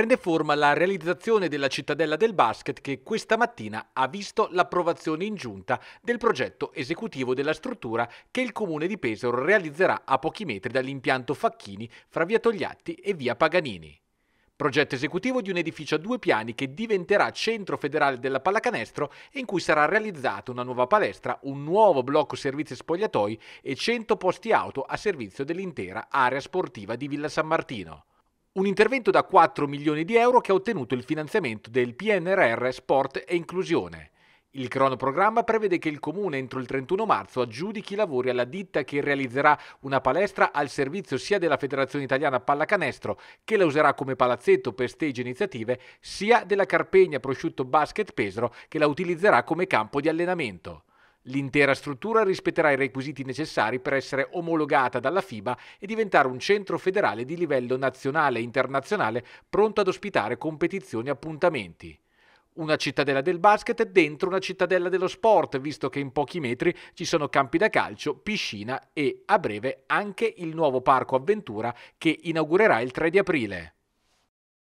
prende forma la realizzazione della cittadella del basket che questa mattina ha visto l'approvazione in giunta del progetto esecutivo della struttura che il comune di Pesaro realizzerà a pochi metri dall'impianto Facchini fra via Togliatti e via Paganini. Progetto esecutivo di un edificio a due piani che diventerà centro federale della pallacanestro e in cui sarà realizzata una nuova palestra, un nuovo blocco servizi spogliatoi e 100 posti auto a servizio dell'intera area sportiva di Villa San Martino. Un intervento da 4 milioni di euro che ha ottenuto il finanziamento del PNRR Sport e Inclusione. Il cronoprogramma prevede che il comune entro il 31 marzo aggiudichi i lavori alla ditta che realizzerà una palestra al servizio sia della Federazione Italiana Pallacanestro, che la userà come palazzetto per stage iniziative, sia della Carpegna Prosciutto Basket Pesaro, che la utilizzerà come campo di allenamento. L'intera struttura rispetterà i requisiti necessari per essere omologata dalla FIBA e diventare un centro federale di livello nazionale e internazionale pronto ad ospitare competizioni e appuntamenti. Una cittadella del basket dentro una cittadella dello sport, visto che in pochi metri ci sono campi da calcio, piscina e, a breve, anche il nuovo parco avventura che inaugurerà il 3 di aprile.